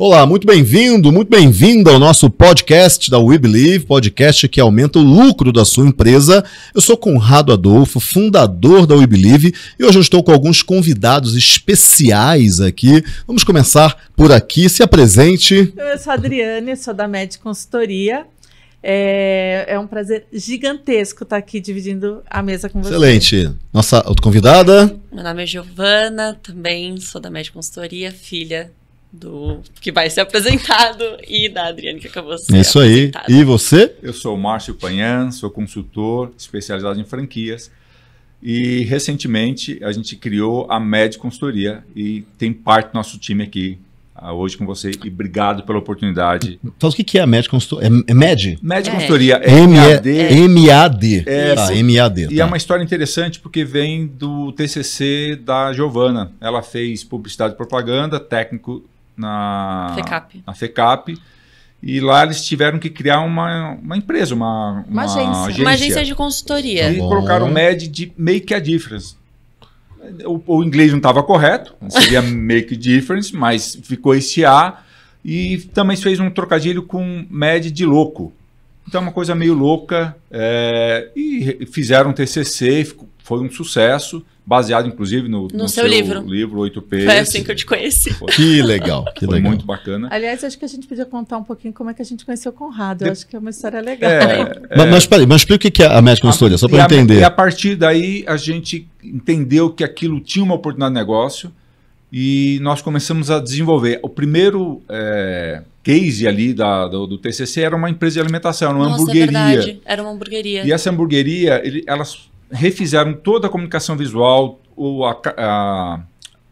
Olá, muito bem-vindo, muito bem-vinda ao nosso podcast da We Believe, podcast que aumenta o lucro da sua empresa. Eu sou Conrado Adolfo, fundador da We Believe, e hoje eu estou com alguns convidados especiais aqui. Vamos começar por aqui, se apresente. Eu sou a Adriane, sou da Med Consultoria. É, é, um prazer gigantesco estar aqui dividindo a mesa com vocês. Excelente. Nossa outra convidada. Meu nome é Giovana, também sou da Med Consultoria, filha do que vai ser apresentado e da Adriane que acabou sendo. Isso aí. E você? Eu sou o Márcio Panhan, sou consultor especializado em franquias. E recentemente a gente criou a Med Consultoria e tem parte do nosso time aqui ah, hoje com você e obrigado pela oportunidade. Então, o que, que é a MED Consultoria? É, é MED? MED é. Consultoria. M MAD. MAD. Tá. É, tá, MAD. E tá. é uma história interessante porque vem do TCC da Giovana. Ela fez publicidade e propaganda, técnico na FECAP. na FECAP. E lá eles tiveram que criar uma, uma empresa, uma, uma, uma agência. agência. Uma agência de consultoria. E Bom. colocaram o MED de Make a Difference. O, o inglês não estava correto, seria Make Difference, mas ficou esse A. E também fez um trocadilho com MED de louco. Então, é uma coisa meio louca. É, e fizeram um TCC, foi um sucesso baseado inclusive no, no, no seu, seu, livro, livro 8P. Foi assim que eu te conheci. Que legal, que Foi legal. muito bacana. Aliás, acho que a gente podia contar um pouquinho como é que a gente conheceu o Conrado. Eu de... acho que é uma história é, legal. É, é... Mas, mas, mas explica o que é a médica consultoria, só para entender. A, e a partir daí a gente entendeu que aquilo tinha uma oportunidade de negócio e nós começamos a desenvolver. O primeiro é, case ali da, do, do, TCC era uma empresa de alimentação, uma Nossa, é hamburgueria. É verdade. Era uma hamburgueria. E essa hamburgueria, ele, elas refizeram toda a comunicação visual, ou a, a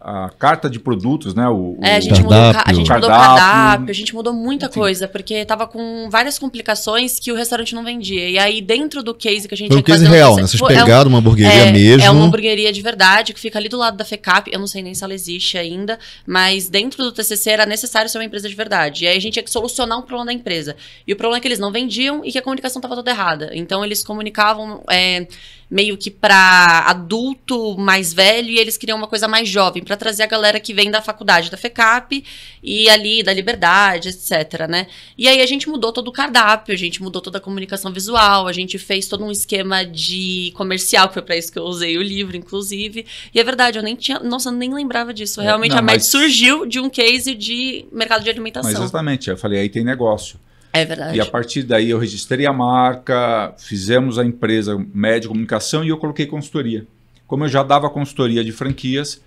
a carta de produtos, né? O, é, a gente, cardápio. Mudou, a gente mudou cardápio, a gente mudou muita coisa, porque tava com várias complicações que o restaurante não vendia. E aí, dentro do case que a gente Foi um case real, né? Vocês é pegaram é uma hamburgueria é, mesmo. É uma hamburgueria de verdade, que fica ali do lado da FECAP, eu não sei nem se ela existe ainda, mas dentro do TCC era necessário ser uma empresa de verdade. E aí a gente tinha que solucionar um problema da empresa. E o problema é que eles não vendiam e que a comunicação estava toda errada. Então, eles comunicavam... É, meio que para adulto mais velho e eles queriam uma coisa mais jovem, para para trazer a galera que vem da faculdade da FECAP e ali da Liberdade, etc, né? E aí a gente mudou todo o cardápio, a gente mudou toda a comunicação visual, a gente fez todo um esquema de comercial, que foi para isso que eu usei o livro, inclusive. E é verdade, eu nem tinha, nossa, nem lembrava disso. É, Realmente Não, a MED mas... surgiu de um case de mercado de alimentação. Mas exatamente, eu falei, aí tem negócio. É verdade. E a partir daí eu registrei a marca, fizemos a empresa média comunicação e eu coloquei consultoria. Como eu já dava consultoria de franquias,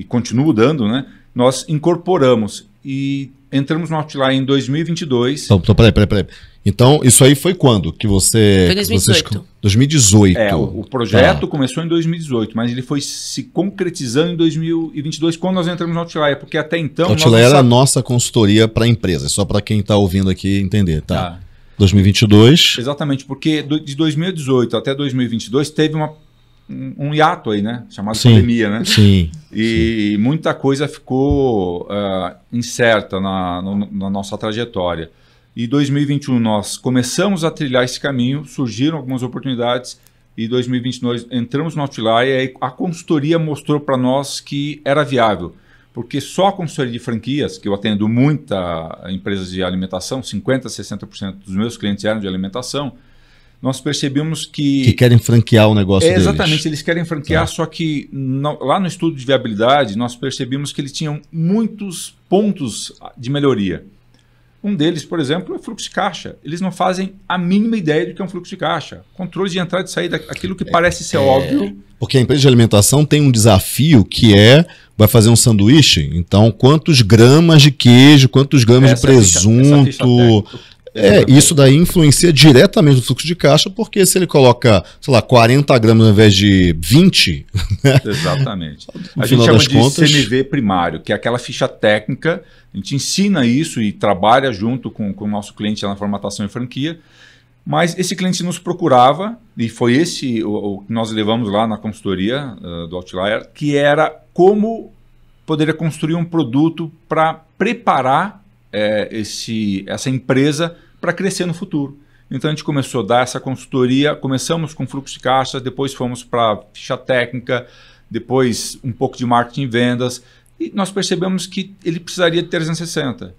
e continuo dando, né? Nós incorporamos e entramos no Outlier em 2022. Então, então peraí, peraí, peraí. Então, isso aí foi quando que você... Foi 2018. Você, 2018. É, o, projeto tá. começou em 2018, mas ele foi se concretizando em 2022, quando nós entramos no Outlier, porque até então... Outlier era a nossa consultoria para empresa, só para quem está ouvindo aqui entender, tá? tá. 2022. Exatamente, porque de 2018 até 2022 teve uma um hiato aí, né? Chamado sim, pandemia, né? Sim. E sim. muita coisa ficou uh, incerta na, no, na nossa trajetória. E 2021 nós começamos a trilhar esse caminho, surgiram algumas oportunidades e 2022 entramos no Outlier e aí a consultoria mostrou para nós que era viável. Porque só a consultoria de franquias, que eu atendo muita empresas de alimentação, 50, 60% dos meus clientes eram de alimentação, nós percebemos que. Que querem franquear o negócio é, Exatamente, deles. eles querem franquear, tá. só que lá no estudo de viabilidade, nós percebemos que eles tinham muitos pontos de melhoria. Um deles, por exemplo, é fluxo de caixa. Eles não fazem a mínima ideia do que é um fluxo de caixa. Controle de entrada e saída, aquilo que é, parece ser é, óbvio. Porque a empresa de alimentação tem um desafio que é vai fazer um sanduíche, então quantos gramas de queijo, quantos gramas essa de presunto, ficha é, isso daí influencia diretamente o fluxo de caixa, porque se ele coloca, sei lá, 40 gramas ao invés de 20. Né? Exatamente. a gente chama de contas... CMV primário, que é aquela ficha técnica. A gente ensina isso e trabalha junto com, com o nosso cliente na formatação e franquia. Mas esse cliente nos procurava, e foi esse o, o que nós levamos lá na consultoria uh, do Outlier, que era como poderia construir um produto para preparar é, esse, essa empresa para crescer no futuro. Então a gente começou a dar essa consultoria, começamos com fluxo de caixa, depois fomos para ficha técnica, depois um pouco de marketing e vendas, e nós percebemos que ele precisaria de 360.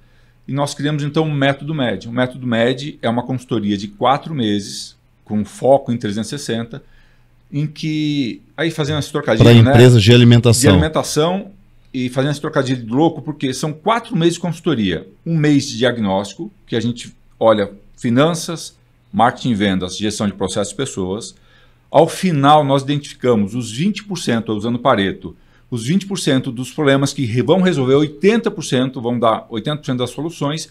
E nós criamos então um método médio. O método médio é uma consultoria de quatro meses, com foco em 360, em que. Aí fazendo esse trocadilho. Para empresas né? de alimentação. De alimentação e fazendo esse trocadilho louco, porque são quatro meses de consultoria. Um mês de diagnóstico, que a gente olha finanças, marketing e vendas, gestão de processos e pessoas. Ao final, nós identificamos os 20%, usando Pareto, os 20% dos problemas que vão resolver 80%, vão dar 80% das soluções,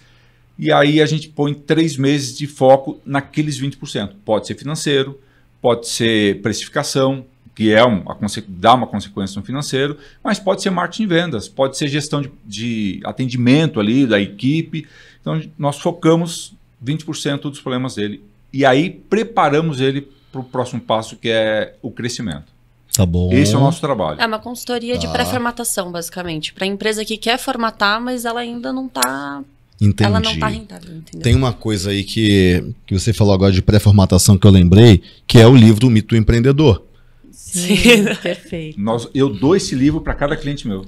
e aí a gente põe três meses de foco naqueles 20%. Pode ser financeiro, pode ser precificação, que é um, dá uma consequência no financeiro, mas pode ser marketing e vendas, pode ser gestão de, de atendimento ali da equipe. Então, nós focamos 20% dos problemas dele. E aí preparamos ele para o próximo passo, que é o crescimento. Tá bom. Esse é o nosso trabalho. É uma consultoria tá. de pré-formatação, basicamente. Para empresa que quer formatar, mas ela ainda não está Entendi. Ela não tá rentável, entendeu? Tem uma coisa aí que, que você falou agora de pré-formatação que eu lembrei, que é o livro do Mito do Empreendedor. Sim, perfeito. Nós, eu dou esse livro para cada cliente meu.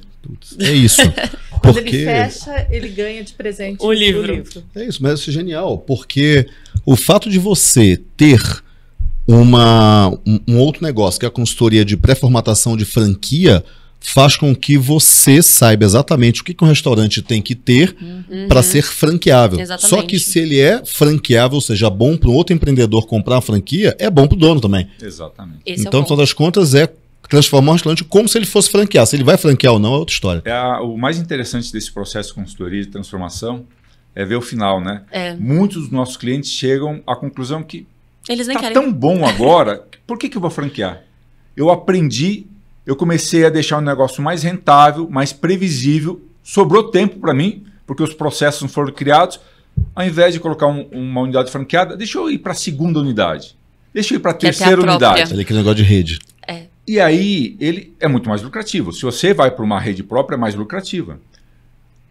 É isso. Quando porque... ele fecha, ele ganha de presente o livro. livro. É isso, mas isso é genial, porque o fato de você ter uma, um, um outro negócio, que é a consultoria de pré-formatação de franquia, faz com que você saiba exatamente o que, que um restaurante tem que ter uhum. para uhum. ser franqueável. Exatamente. Só que se ele é franqueável, ou seja, bom para um outro empreendedor comprar a franquia, é bom para o dono também. Exatamente. Esse é então, é todas as contas, é transformar o restaurante como se ele fosse franquear. Se ele vai franquear ou não é outra história. É a, o mais interessante desse processo de consultoria e transformação é ver o final, né? É. Muitos dos nossos clientes chegam à conclusão que está tão bom agora, por que, que eu vou franquear? Eu aprendi eu comecei a deixar o negócio mais rentável, mais previsível. Sobrou tempo para mim, porque os processos foram criados. Ao invés de colocar um, uma unidade franqueada, deixa eu ir para a segunda unidade. Deixa eu ir para a terceira unidade. Ele é aquele negócio de rede. É. E aí, ele é muito mais lucrativo. Se você vai para uma rede própria, é mais lucrativa.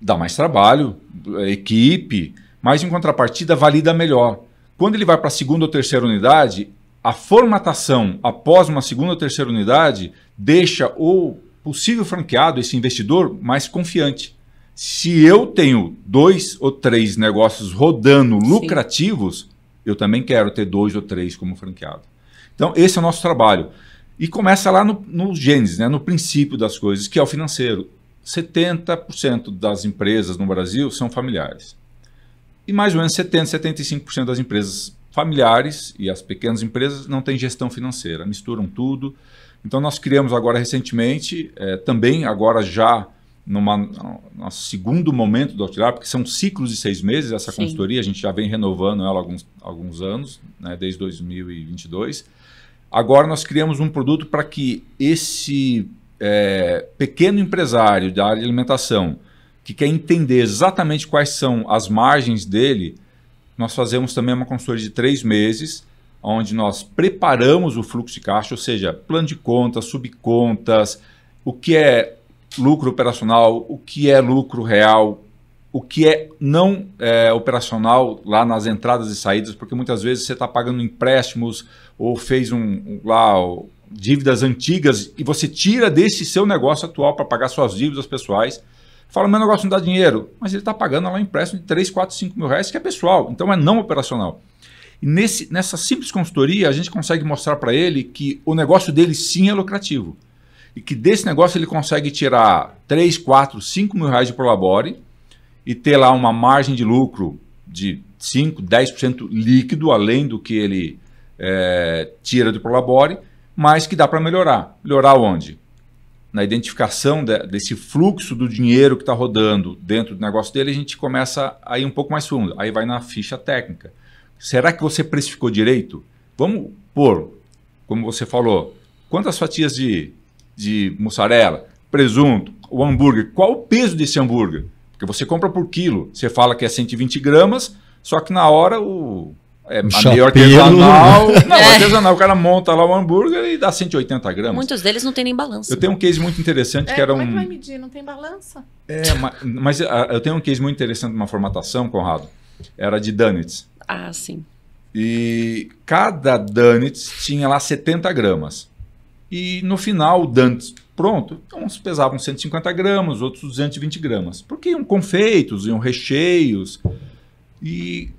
Dá mais trabalho, é, equipe, mas em contrapartida, valida melhor. Quando ele vai para a segunda ou terceira unidade, a formatação após uma segunda ou terceira unidade deixa o possível franqueado, esse investidor, mais confiante. Se eu tenho dois ou três negócios rodando Sim. lucrativos, eu também quero ter dois ou três como franqueado. Então, esse é o nosso trabalho. E começa lá no, no Gênesis, né, no princípio das coisas, que é o financeiro. 70% das empresas no Brasil são familiares. E mais ou menos 70%, 75% das empresas familiares e as pequenas empresas não têm gestão financeira, misturam tudo. Então nós criamos agora recentemente, é, também agora já numa, no segundo momento do Outlier, porque são ciclos de seis meses essa Sim. consultoria, a gente já vem renovando ela há alguns, alguns anos, né, desde 2022. Agora nós criamos um produto para que esse é, pequeno empresário da área de alimentação, que quer entender exatamente quais são as margens dele, nós fazemos também uma consultoria de três meses, onde nós preparamos o fluxo de caixa, ou seja, plano de contas, subcontas, o que é lucro operacional, o que é lucro real, o que é não é, operacional lá nas entradas e saídas, porque muitas vezes você está pagando empréstimos ou fez um, um lá dívidas antigas e você tira desse seu negócio atual para pagar suas dívidas pessoais. Fala, meu negócio não dá dinheiro. Mas ele está pagando lá um empréstimo de 3, 4, 5 mil reais, que é pessoal, então é não operacional. E nesse, nessa simples consultoria, a gente consegue mostrar para ele que o negócio dele sim é lucrativo. E que desse negócio ele consegue tirar 3, 4, 5 mil reais de Prolabore e ter lá uma margem de lucro de 5, 10% líquido, além do que ele é, tira do Prolabore, mas que dá para melhorar. Melhorar onde? na identificação de, desse fluxo do dinheiro que está rodando dentro do negócio dele, a gente começa a ir um pouco mais fundo. Aí vai na ficha técnica. Será que você precificou direito? Vamos pôr, como você falou, quantas fatias de, de mussarela, presunto, o hambúrguer, qual o peso desse hambúrguer? Porque você compra por quilo, você fala que é 120 gramas, só que na hora o, é Chapelo. meio artesanal. É não, artesanal. É. É o cara monta lá o hambúrguer e dá 180 gramas. Muitos deles não tem nem balança. Eu tenho um case muito interessante é, que era como um. Como é que vai medir? Não tem balança? É, mas, mas, ah, eu tenho um case muito interessante de uma formatação, Conrado. Era de Donuts. Ah, sim. E cada Donuts tinha lá 70 gramas. E no final, o Donuts pronto, uns pesavam 150 gramas, outros 220 gramas. Porque iam confeitos, iam recheios. E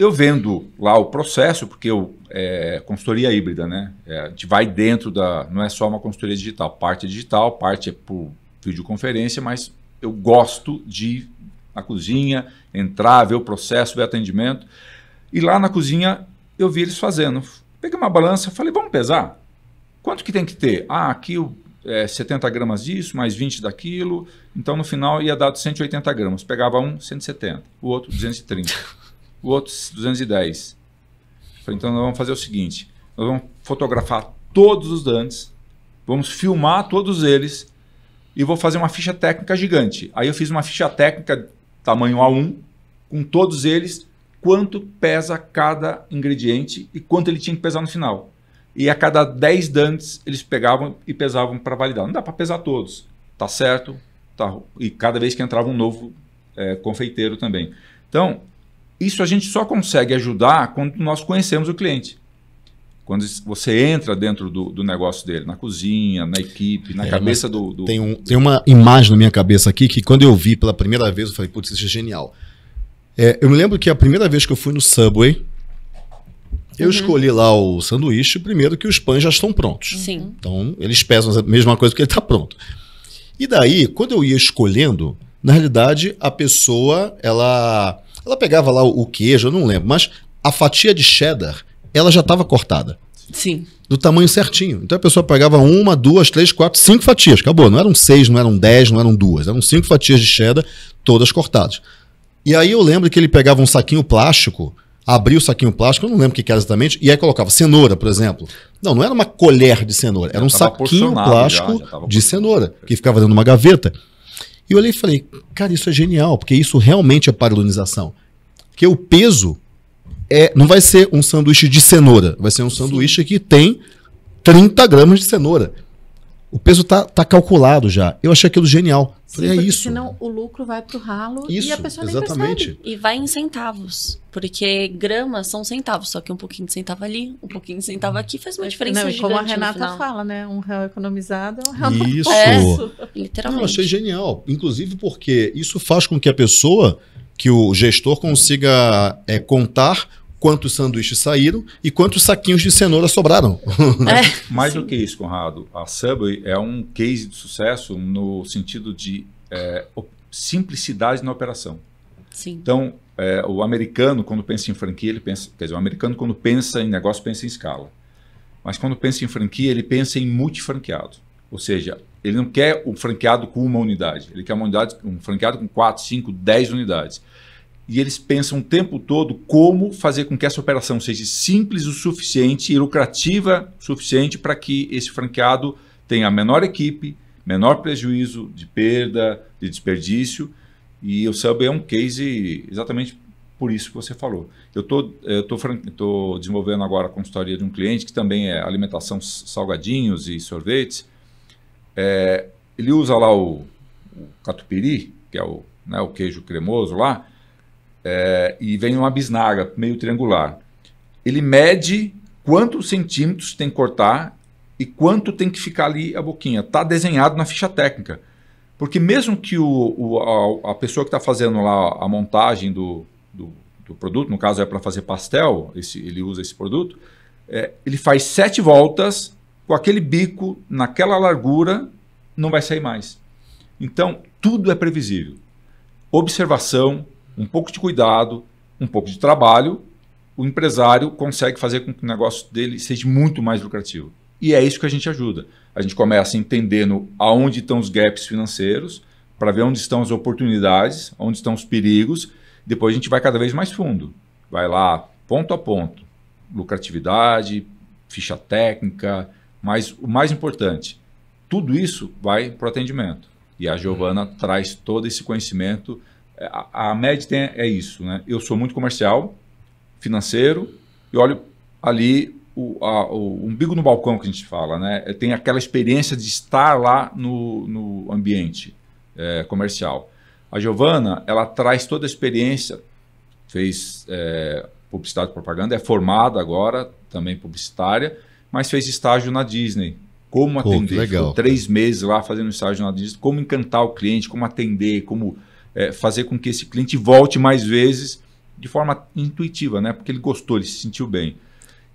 eu vendo lá o processo, porque eu, é consultoria híbrida, né? É, a gente vai dentro da. Não é só uma consultoria digital, parte é digital, parte é por videoconferência, mas eu gosto de na cozinha, entrar, ver o processo, ver o atendimento. E lá na cozinha eu vi eles fazendo. Peguei uma balança, falei, vamos pesar? Quanto que tem que ter? Ah, aqui é, 70 gramas disso, mais 20 daquilo. Então, no final, ia dar 180 gramas. Pegava um, 170. O outro, 230 o outro 210. Falei, então nós vamos fazer o seguinte: nós vamos fotografar todos os dantes, vamos filmar todos eles e vou fazer uma ficha técnica gigante. Aí eu fiz uma ficha técnica tamanho A1 com todos eles, quanto pesa cada ingrediente e quanto ele tinha que pesar no final. E a cada 10 dantes eles pegavam e pesavam para validar. Não dá para pesar todos, tá certo? Tá, e cada vez que entrava um novo é, confeiteiro também. Então, isso a gente só consegue ajudar quando nós conhecemos o cliente. Quando você entra dentro do, do negócio dele, na cozinha, na equipe, na é, cabeça do, do... Tem, um, tem uma imagem na minha cabeça aqui que quando eu vi pela primeira vez, eu falei, putz, isso é genial. É, eu me lembro que a primeira vez que eu fui no Subway, eu uhum. escolhi lá o sanduíche, primeiro que os pães já estão prontos. Sim. Então, eles pesam a mesma coisa porque ele está pronto. E daí, quando eu ia escolhendo, na realidade, a pessoa, ela ela pegava lá o, queijo, eu não lembro, mas a fatia de cheddar, ela já estava cortada. Sim. Do tamanho certinho. Então a pessoa pegava uma, duas, três, quatro, cinco fatias. Acabou. Não eram seis, não eram dez, não eram duas. Eram cinco fatias de cheddar, todas cortadas. E aí eu lembro que ele pegava um saquinho plástico, abria o saquinho plástico, eu não lembro o que era exatamente, e aí colocava cenoura, por exemplo. Não, não era uma colher de cenoura, era um saquinho plástico já, já de cenoura, que ficava dentro de uma gaveta. E eu olhei e falei, cara, isso é genial, porque isso realmente é paralonização. Porque o peso é, não vai ser um sanduíche de cenoura, vai ser um sanduíche que tem 30 gramas de cenoura. O peso tá, tá calculado já. Eu achei aquilo genial. Sim, Falei, é isso. Senão o lucro vai pro ralo isso, e a pessoa nem percebe. E vai em centavos. Porque gramas são centavos, só que um pouquinho de centavo ali, um pouquinho de centavo aqui faz uma diferença Não, como a Renata fala, né? Um real economizado é um real Isso. É, literalmente. Não, eu achei genial. Inclusive porque isso faz com que a pessoa, que o gestor consiga é, contar quantos sanduíches saíram e quantos saquinhos de cenoura sobraram. É. Mais do que isso, Conrado, a Subway é um case de sucesso no sentido de é, simplicidade na operação. Sim. Então, é, o americano, quando pensa em franquia, ele pensa. Quer dizer, o americano, quando pensa em negócio, pensa em escala. Mas quando pensa em franquia, ele pensa em multifranqueado. Ou seja, ele não quer o um franqueado com uma unidade, ele quer uma unidade, um franqueado com 4, 5, 10 unidades e eles pensam o tempo todo como fazer com que essa operação seja simples o suficiente e lucrativa o suficiente para que esse franqueado tenha a menor equipe, menor prejuízo de perda, de desperdício. E o Subway é um case exatamente por isso que você falou. Eu estou desenvolvendo agora a consultoria de um cliente que também é alimentação salgadinhos e sorvetes. É, ele usa lá o, o catupiry, que é o, né, o queijo cremoso lá, é, e vem uma bisnaga meio triangular. Ele mede quantos centímetros tem que cortar e quanto tem que ficar ali a boquinha. Está desenhado na ficha técnica. Porque mesmo que o, o a, a, pessoa que está fazendo lá a montagem do, do, do produto, no caso é para fazer pastel, esse, ele usa esse produto, é, ele faz sete voltas com aquele bico naquela largura, não vai sair mais. Então, tudo é previsível. Observação, um pouco de cuidado, um pouco de trabalho, o empresário consegue fazer com que o negócio dele seja muito mais lucrativo. E é isso que a gente ajuda. A gente começa entendendo aonde estão os gaps financeiros, para ver onde estão as oportunidades, onde estão os perigos. Depois a gente vai cada vez mais fundo. Vai lá ponto a ponto. Lucratividade, ficha técnica, mas o mais importante, tudo isso vai para o atendimento. E a Giovana hum. traz todo esse conhecimento é, a, a tem, é isso, né? Eu sou muito comercial, financeiro, e olho ali o, a, o, umbigo no balcão que a gente fala, né? É, tem aquela experiência de estar lá no, no ambiente é, comercial. A Giovana, ela traz toda a experiência, fez é, publicidade e propaganda, é formada agora, também publicitária, mas fez estágio na Disney. Como atender? Pô, legal. Ficou três meses lá fazendo estágio na Disney, como encantar o cliente, como atender, como é, fazer com que esse cliente volte mais vezes de forma intuitiva, né? Porque ele gostou, ele se sentiu bem.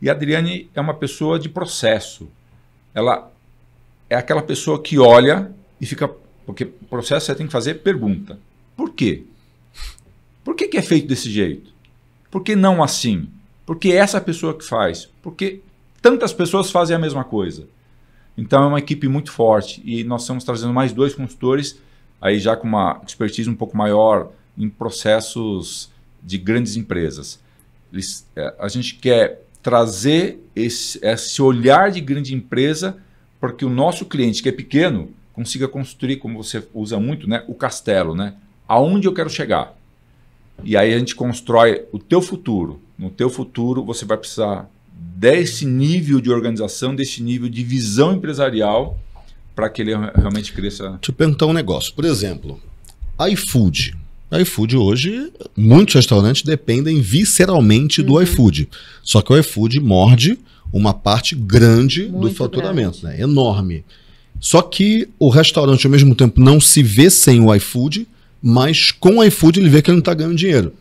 E a Adriane é uma pessoa de processo. Ela é aquela pessoa que olha e fica. Porque processo você tem que fazer pergunta. Por quê? Por que, que é feito desse jeito? Por que não assim? Por que essa pessoa que faz? Porque tantas pessoas fazem a mesma coisa. Então é uma equipe muito forte e nós estamos trazendo mais dois consultores aí já com uma expertise um pouco maior em processos de grandes empresas. Eles, é, a gente quer trazer esse, esse olhar de grande empresa para que o nosso cliente, que é pequeno, consiga construir, como você usa muito, né, o castelo, né? Aonde eu quero chegar? E aí a gente constrói o teu futuro. No teu futuro você vai precisar desse nível de organização, desse nível de visão empresarial para que ele realmente cresça. Deixa eu perguntar um negócio. Por exemplo, iFood. iFood hoje, muitos restaurantes dependem visceralmente uhum. do iFood. Só que o iFood morde uma parte grande Muito do faturamento, grande. né? Enorme. Só que o restaurante, ao mesmo tempo, não se vê sem o iFood, mas com o iFood ele vê que ele não está ganhando dinheiro.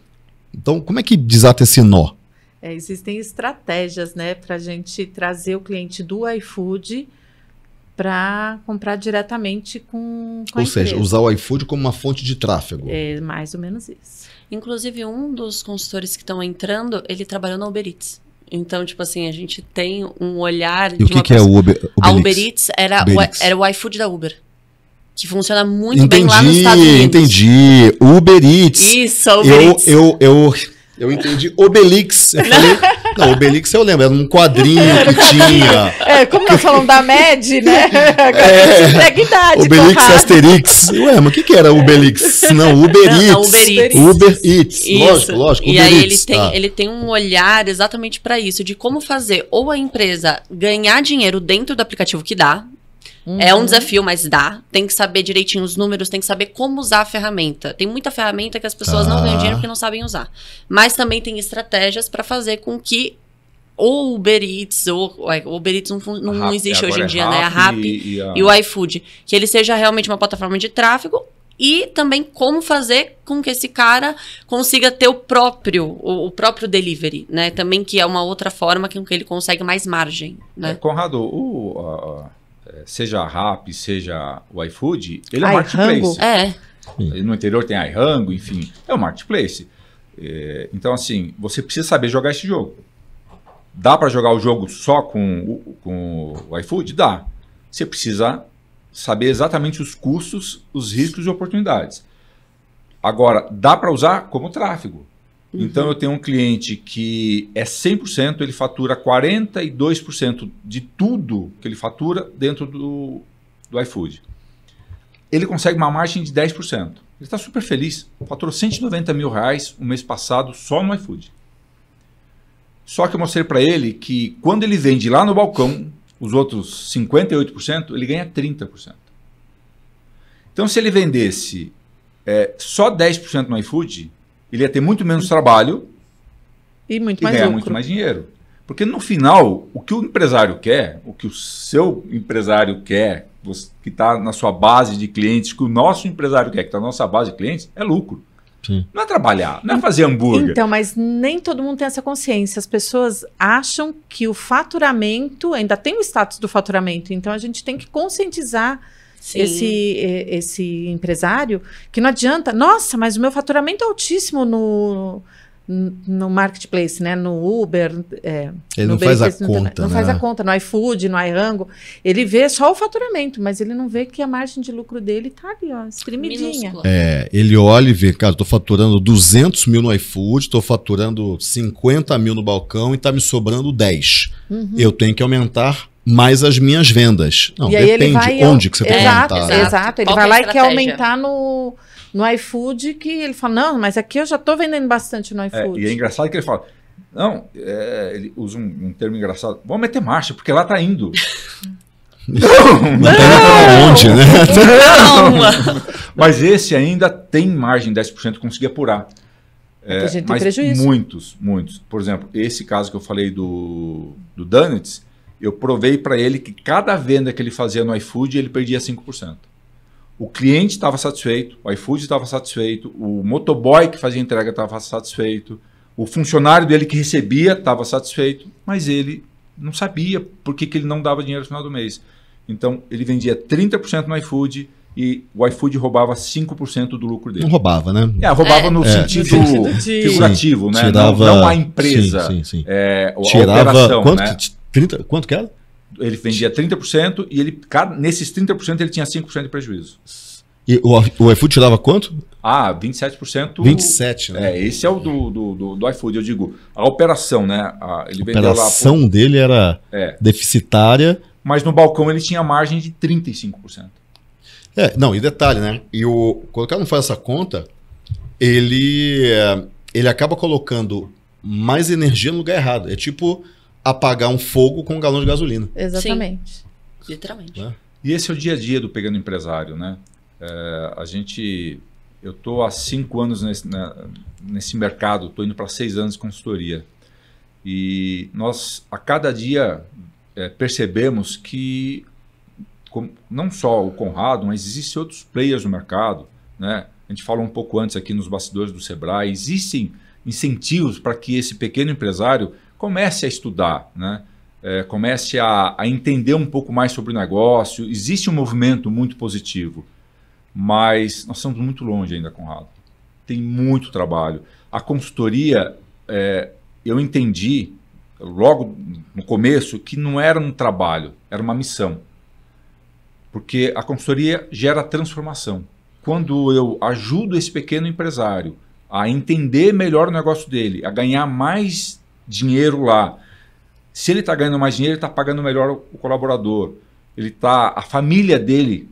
Então, como é que desata esse nó? É, existem estratégias né, para a gente trazer o cliente do iFood para comprar diretamente com, com Ou seja, usar o iFood como uma fonte de tráfego. É mais ou menos isso. Inclusive, um dos consultores que estão entrando, ele trabalhou na Uber Eats. Então, tipo assim, a gente tem um olhar. E o que, que é o Uber, Uber A Uber Eats era, Uber Eats. O, era o iFood da Uber. Que funciona muito entendi, bem lá nos Estados Unidos. Entendi, entendi. Uber Eats. Isso, Uber eu, Eats. Eu, eu, eu entendi Obelix. Eu falei, não, Obelix eu lembro, era um quadrinho que tinha. É, como nós falamos da MED, né? É, idade, Obelix porrada. Asterix. Ué, mas o que, que era Obelix? Não, Uber não, Eats. Não, Uber Eats. Uber Eats. lógico. Lógico, lógico. E aí Eats. ele tem, ah. ele tem um olhar exatamente para isso, de como fazer ou a empresa ganhar dinheiro dentro do aplicativo que dá, Uhum. É um uhum. desafio, mas dá. Tem que saber direitinho os números, tem que saber como usar a ferramenta. Tem muita ferramenta que as pessoas não ganham tá. dinheiro porque não sabem usar. Mas também tem estratégias para fazer com que ou Uber Eats, ou o Uber Eats não, não, existe hoje em é dia, é né? A Rap e, e, a... e o iFood. Que ele seja realmente uma plataforma de tráfego e também como fazer com que esse cara consiga ter o próprio o, o, próprio delivery, né? Também que é uma outra forma com que ele consegue mais margem, né? É, Conrado, o, seja a RAP, seja o iFood, ele é um marketplace. É. No interior tem iRango, enfim, é um marketplace. É, então, assim, você precisa saber jogar esse jogo. Dá para jogar o jogo só com com o iFood? Dá. Você precisa saber exatamente os custos, os riscos e oportunidades. Agora, dá para usar como tráfego. Uhum. Então eu tenho um cliente que é 100%, ele fatura 42% de tudo que ele fatura dentro do, do iFood. Ele consegue uma margem de 10%. Ele está super feliz. Faturou 190 mil reais o mês passado só no iFood. Só que eu mostrei para ele que quando ele vende lá no balcão, os outros 58%, ele ganha 30%. Então, se ele vendesse é, só 10% no iFood, ele ia ter muito menos trabalho e muito e mais ganhar lucro. muito mais dinheiro. Porque no final, o que o empresário quer, o que o seu empresário quer, que está na sua base de clientes, que o nosso empresário quer, que está na nossa base de clientes, é lucro. Sim. Não é trabalhar, não é fazer hambúrguer. Então, mas nem todo mundo tem essa consciência. As pessoas acham que o faturamento ainda tem o status do faturamento. Então, a gente tem que conscientizar esse, é, esse empresário, que não adianta, nossa, mas o meu faturamento é altíssimo no, no marketplace, né? No Uber. É, ele no não faz a conta. Não, né? faz a conta, no iFood, no iRango. Ele vê só o faturamento, mas ele não vê que a margem de lucro dele tá ali, ó, espremidinha. Minúscula. É, ele olha e vê, cara, tô faturando 200 mil no iFood, tô faturando 50 mil no balcão e tá me sobrando 10. Uhum. Eu tenho que aumentar mais as minhas vendas. Não, depende onde que você tem exato, que aumentar. Exato, ele Qual vai é lá e quer aumentar no, no iFood, que ele fala, não, mas aqui eu já estou vendendo bastante no iFood. É, e é engraçado que ele fala, não, é, ele usa um, um, termo engraçado, vamos meter marcha, porque lá está indo. não, não, não, onde, né? Não. mas esse ainda tem margem, 10% conseguir apurar. É, é mas prejuízo. muitos, muitos. Por exemplo, esse caso que eu falei do, do Donuts, eu provei para ele que cada venda que ele fazia no iFood, ele perdia 5%. O cliente estava satisfeito, o iFood estava satisfeito, o motoboy que fazia entrega estava satisfeito, o funcionário dele que recebia estava satisfeito, mas ele não sabia por que, que ele não dava dinheiro no final do mês. Então, ele vendia 30% no iFood e o iFood roubava 5% do lucro dele. Não roubava, né? É, roubava é, no, é, sentido figurativo, sim, né? Tirava, não, não, a empresa, sim, sim, sim. É, a tirava, operação, quanto né? 30, quanto que era? Ele vendia 30% e ele, cada, nesses 30% ele tinha 5% de prejuízo. E o, o iFood tirava quanto? Ah, 27%. 27, né? É, esse é o do, do, do, do iFood, eu digo. A operação, né? A, ele a operação por... dele era é. deficitária. Mas no balcão ele tinha margem de 35%. É, não, e detalhe, né? E o, quando o cara não faz essa conta, ele, é, ele acaba colocando mais energia no lugar errado. É tipo apagar um fogo com um galão de gasolina. Exatamente. Sim. Literalmente. Né? E esse é o dia a dia do Pegando Empresário, né? É, a gente. Eu estou há cinco anos nesse, né, nesse mercado, estou indo para seis anos de consultoria. E nós, a cada dia, é, percebemos que com, não só o Conrado, mas existem outros players no mercado. Né? A gente falou um pouco antes aqui nos bastidores do Sebrae, existem incentivos para que esse pequeno empresário comece a estudar, né? É, comece a, a, entender um pouco mais sobre o negócio. Existe um movimento muito positivo, mas nós estamos muito longe ainda, Conrado. Tem muito trabalho. A consultoria, é, eu entendi logo no começo que não era um trabalho, era uma missão. Porque a consultoria gera transformação. Quando eu ajudo esse pequeno empresário a entender melhor o negócio dele, a ganhar mais dinheiro lá. Se ele está ganhando mais dinheiro, ele está pagando melhor o colaborador. Ele tá, a família dele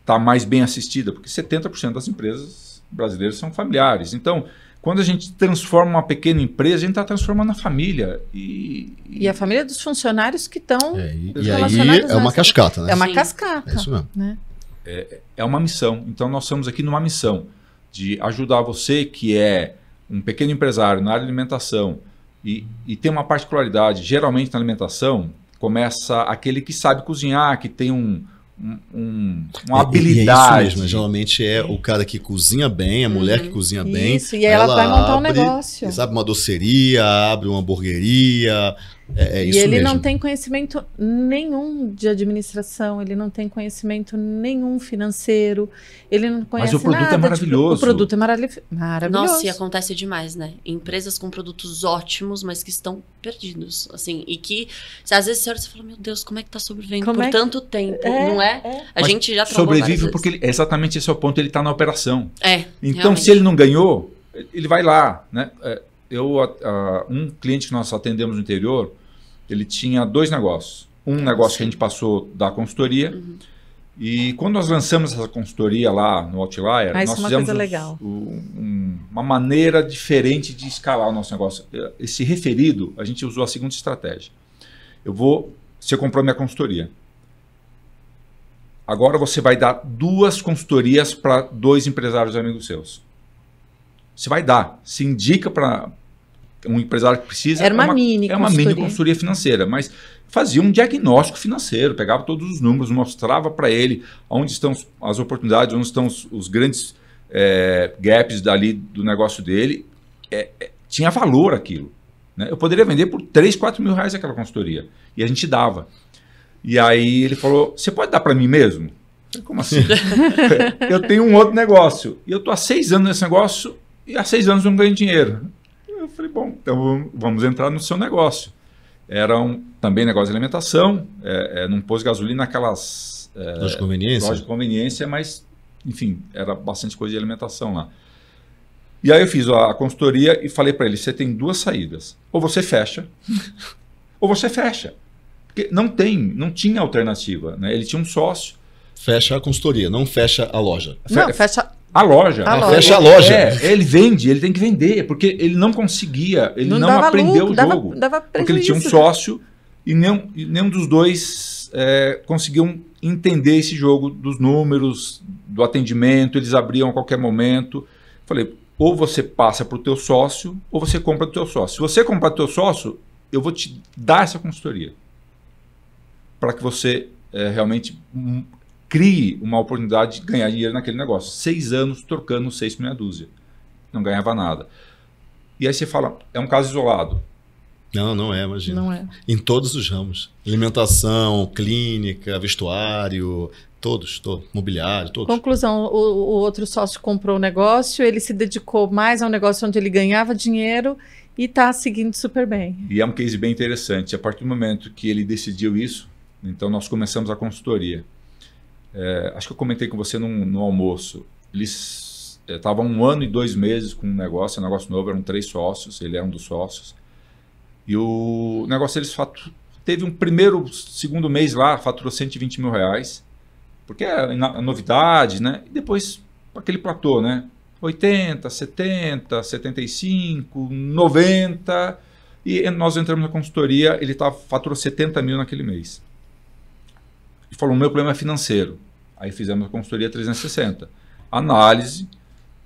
está mais bem assistida, porque 70% das empresas brasileiras são familiares. Então, quando a gente transforma uma pequena empresa, a gente está transformando a família. E, e... e, a família dos funcionários que estão é, e, e aí é uma cascata, né? É uma Sim. cascata. É isso mesmo. Né? É, é uma missão. Então, nós estamos aqui numa missão de ajudar você que é um pequeno empresário na área de alimentação, e, e tem uma particularidade: geralmente na alimentação, começa aquele que sabe cozinhar, que tem um, um, um, uma habilidade. É, isso mesmo. Geralmente é o cara que cozinha bem, a mulher que uhum. cozinha isso, bem. Isso, e ela, ela vai montar abre, um negócio. Sabe, uma doceria, abre uma hamburgueria, é, é isso e ele mesmo. não tem conhecimento nenhum de administração, ele não tem conhecimento nenhum financeiro, ele não conhece nada. Mas o produto nada, é maravilhoso. Tipo, o produto é, tipo, é maravilhoso. Nossa, e acontece demais, né? Empresas com produtos ótimos, mas que estão perdidos, assim, e que às vezes você olha e fala, meu Deus, como é que tá sobrevivendo como por é tanto tempo, é, não é? é. A gente já Sobrevive porque ele, é exatamente esse é o ponto, ele está na operação. É, Então, realmente. se ele não ganhou, ele vai lá, né? É, eu, uh, um cliente que nós atendemos no interior, ele tinha dois negócios. Um negócio que a gente passou da consultoria. Uhum. E quando nós lançamos essa consultoria lá no Outlier, ah, nós é fizemos um, um, uma maneira diferente de escalar o nosso negócio. Eh, esse referido, a gente usou a seguinte estratégia. Eu vou, você comprou minha consultoria. Agora você vai dar duas consultorias para dois empresários amigos seus. Você vai dar, se indica para um empresário que precisa. Era é uma, é uma mini é uma consultoria. mini consultoria financeira, mas fazia um diagnóstico financeiro, pegava todos os números, mostrava para ele onde estão as oportunidades, onde estão os, os grandes é, gaps dali do negócio dele. É, é tinha valor aquilo. Né? Eu poderia vender por 3, 4 mil reais aquela consultoria. E a gente dava. E aí ele falou: Você pode dar para mim mesmo? Falei, Como assim? eu tenho um outro negócio. E eu estou há seis anos nesse negócio e há seis anos não ganho dinheiro. Eu falei: Bom, então vamos entrar no seu negócio. Era um, também negócio de alimentação, é, é, gasolina, aquelas. É, loja de conveniência? Loja de conveniência, mas, enfim, era bastante coisa de alimentação lá. E aí eu fiz a, consultoria e falei para ele: você tem duas saídas. Ou você fecha, ou você fecha. Porque não tem, não tinha alternativa. Né? Ele tinha um sócio. Fecha a consultoria, não fecha a loja. Não, fecha a loja. A né? loja. Fecha a loja. É, ele vende, ele tem que vender, porque ele não conseguia, ele não, não aprendeu lucro, o jogo. Dava, dava porque ele tinha um sócio e nenhum, e nenhum dos dois é, conseguiam entender esse jogo dos números, do atendimento, eles abriam a qualquer momento. Falei, ou você passa para o teu sócio, ou você compra o teu sócio. Se você comprar o teu sócio, eu vou te dar essa consultoria. Para que você é, realmente crie uma oportunidade de ganhar dinheiro naquele negócio. Seis anos trocando seis por meia dúzia. Não ganhava nada. E aí você fala, é um caso isolado. Não, não é, imagina. Não é. Em todos os ramos. Alimentação, clínica, vestuário, todos, todo, mobiliário, todos. Conclusão, o, o outro sócio comprou o negócio, ele se dedicou mais ao negócio onde ele ganhava dinheiro e está seguindo super bem. E é um case bem interessante. A partir do momento que ele decidiu isso, então nós começamos a consultoria. É, acho que eu comentei com você no almoço. Eles estavam é, um ano e dois meses com um negócio, é um negócio novo, eram três sócios, ele é um dos sócios. E o negócio eles fatu... teve um primeiro, segundo mês lá, faturou 120 mil reais, porque é, é novidade, né? E depois aquele platô, né? 80, 70, 75, 90. E nós entramos na consultoria, ele tá, faturou 70 mil naquele mês e falou: meu problema é financeiro. Aí fizemos a consultoria 360. Análise.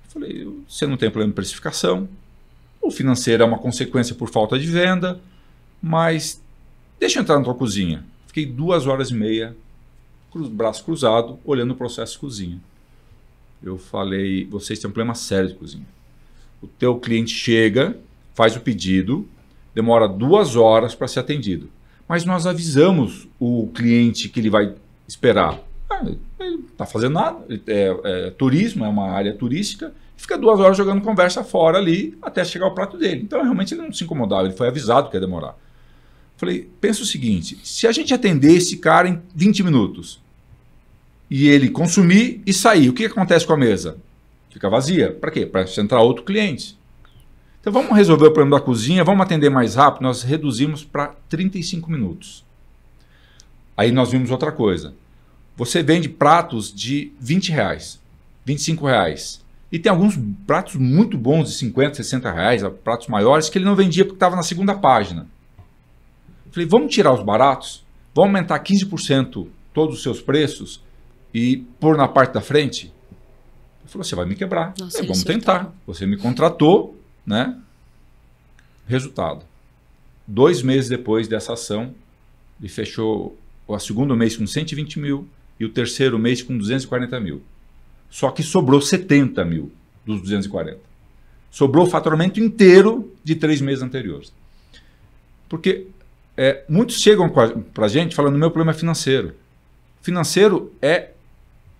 Falei: você não tem problema de precificação. O financeiro é uma consequência por falta de venda, mas deixa eu entrar na tua cozinha. Fiquei duas horas e meia, cru, braço cruzado, olhando o processo de cozinha. Eu falei: vocês têm um problema sério de cozinha. O teu cliente chega, faz o pedido, demora duas horas para ser atendido mas nós avisamos o cliente que ele vai esperar. Ah, ele não está fazendo nada, é, é, turismo, é uma área turística, fica duas horas jogando conversa fora ali até chegar o prato dele. Então, realmente, ele não se incomodava, ele foi avisado que ia demorar. Falei, pensa o seguinte, se a gente atender esse cara em 20 minutos e ele consumir e sair, o que acontece com a mesa? Fica vazia. Para quê? Para entrar outro cliente. Então vamos resolver o problema da cozinha, vamos atender mais rápido. Nós reduzimos para 35 minutos. Aí nós vimos outra coisa. Você vende pratos de 20 reais, 25 reais. E tem alguns pratos muito bons de 50, 60 reais, pratos maiores, que ele não vendia porque estava na segunda página. Falei, vamos tirar os baratos, vamos aumentar 15% todos os seus preços e pôr na parte da frente? Ele falou, você vai me quebrar. Nossa, Falei, vamos tentar. Você me contratou, né? Resultado: dois meses depois dessa ação, ele fechou o segundo mês com 120 mil e o terceiro mês com 240 mil. Só que sobrou 70 mil dos 240. Sobrou o faturamento inteiro de três meses anteriores. Porque é, muitos chegam para a gente falando: meu problema é financeiro. Financeiro é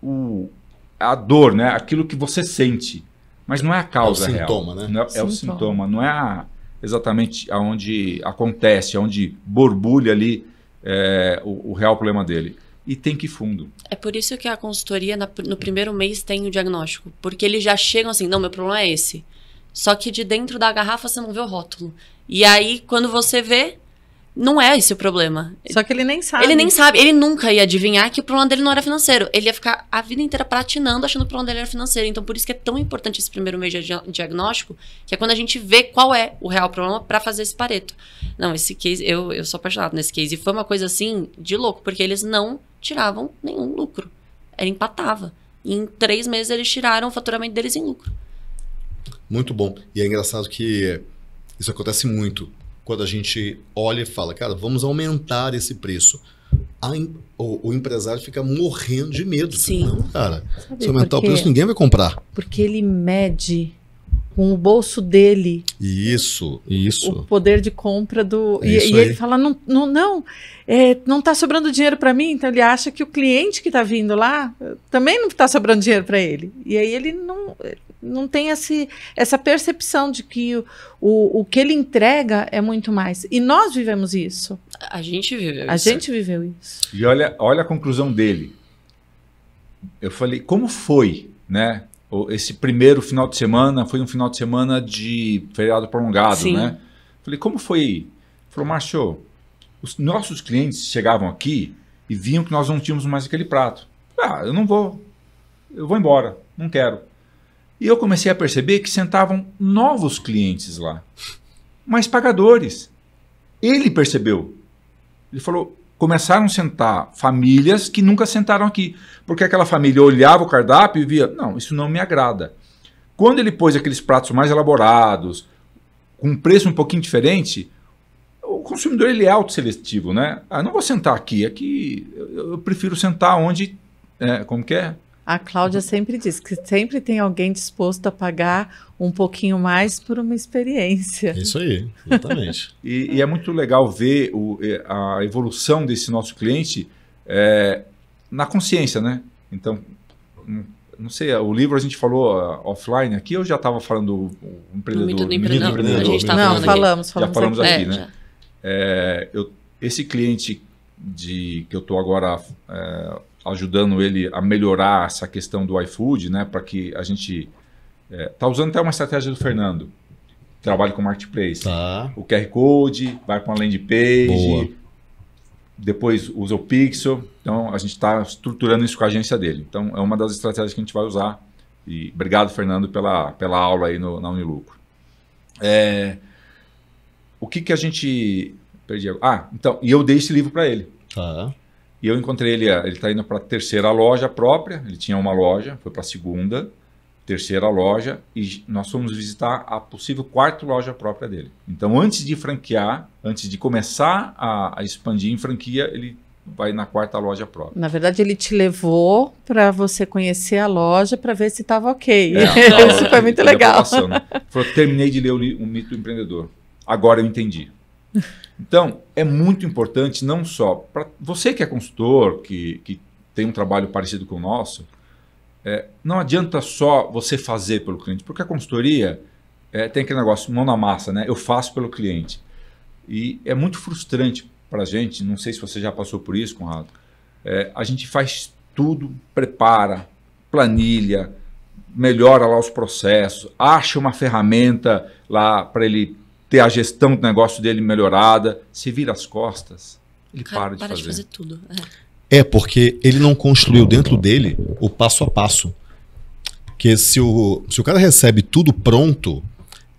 o, a dor, né? aquilo que você sente. Mas não é a causa real. É o real. sintoma, né? Não é, sintoma. é o sintoma, não é a, exatamente aonde acontece, aonde borbulha ali é, o, o, real problema dele. E tem que fundo. É por isso que a consultoria, na, no primeiro mês, tem o diagnóstico. Porque eles já chegam assim, não, meu problema é esse. Só que de dentro da garrafa você não vê o rótulo. E aí, quando você vê, não é esse o problema. Só que ele nem sabe. Ele nem sabe. Ele nunca ia adivinhar que o problema dele não era financeiro. Ele ia ficar a vida inteira pratinando, achando que o problema dele era financeiro. Então, por isso que é tão importante esse primeiro mês de diagnóstico, que é quando a gente vê qual é o real problema para fazer esse pareto. Não, esse case, eu, eu sou apaixonado nesse case. E foi uma coisa assim de louco, porque eles não tiravam nenhum lucro. Era empatava. E em três meses eles tiraram o faturamento deles em lucro. Muito bom. E é engraçado que isso acontece muito quando a gente olha e fala, cara, vamos aumentar esse preço. o, o, empresário fica morrendo de medo. Sim. Não, cara, Sabe, se aumentar o preço, ninguém vai comprar. Porque ele mede com o bolso dele. Isso, isso. O poder de compra do. É e, e ele fala: não, não, não, é, não tá sobrando dinheiro para mim. Então ele acha que o cliente que está vindo lá eh, também não está sobrando dinheiro para ele. E aí ele não não tem esse, essa percepção de que o, o, o, que ele entrega é muito mais. E nós vivemos isso. A gente viveu a isso. A gente viveu isso. E olha, olha a conclusão dele. Eu falei, como foi, né? Esse primeiro final de semana foi um final de semana de feriado prolongado, Sim. né? Falei, como foi? Falou, Márcio, os nossos clientes chegavam aqui e viam que nós não tínhamos mais aquele prato. Ah, eu não vou. Eu vou embora. Não quero. E eu comecei a perceber que sentavam novos clientes lá, mas pagadores. Ele percebeu. Ele falou: começaram a sentar famílias que nunca sentaram aqui, porque aquela família olhava o cardápio e via: não, isso não me agrada. Quando ele pôs aqueles pratos mais elaborados, com um preço um pouquinho diferente, o consumidor ele é autosseletivo, né? Ah, não vou sentar aqui, aqui eu, prefiro sentar onde, é, como que é? A Cláudia uhum. sempre diz que sempre tem alguém disposto a pagar um pouquinho mais por uma experiência. Isso aí, exatamente. e, e, é muito legal ver o, a evolução desse nosso cliente é, na consciência, né? Então, hum, não sei, o livro a gente falou uh, offline aqui ou já estava falando o empreendedor? Muito do empreendedor. Não, empreendedor, a gente né? tá não falamos, falamos. Já falamos aqui, aqui é, né? É, eu, esse cliente de que eu estou agora... É, ajudando ele a melhorar essa questão do iFood, né? Para que a gente está é, usando até uma estratégia do Fernando. Trabalho com marketplace. Tá. O QR Code, vai para uma landing page, Boa. depois usa o Pixel. Então, a gente está estruturando isso com a agência dele. Então, é uma das estratégias que a gente vai usar. E obrigado, Fernando, pela, pela aula aí no, na Unilucro. É, o que, que a gente. Perdi. Ah, então, e eu dei esse livro para ele. Tá. E eu encontrei ele, ah, ele está indo para a terceira loja própria, ele tinha uma loja, foi para a segunda, terceira loja, e nós fomos visitar a possível quarta loja própria dele. Então, antes de franquear, antes de começar a, a expandir em franquia, ele vai na quarta loja própria. Na verdade, ele te levou para você conhecer a loja para ver se estava ok. É, Isso foi muito legal. Falou, terminei de ler o, o Mito do Empreendedor. Agora eu entendi. Então, é muito importante, não só para você que é consultor, que, que tem um trabalho parecido com o nosso, é, não adianta só você fazer pelo cliente, porque a consultoria é, tem aquele negócio mão na massa, né? Eu faço pelo cliente. E é muito frustrante para a gente, não sei se você já passou por isso, Conrado, é, a gente faz tudo, prepara, planilha, melhora lá os processos, acha uma ferramenta lá para ele ter a gestão do negócio dele melhorada, se vira as costas, ele para, para de fazer. De fazer tudo. É. é. porque ele não construiu dentro dele o passo a passo. Porque se o, se o cara recebe tudo pronto,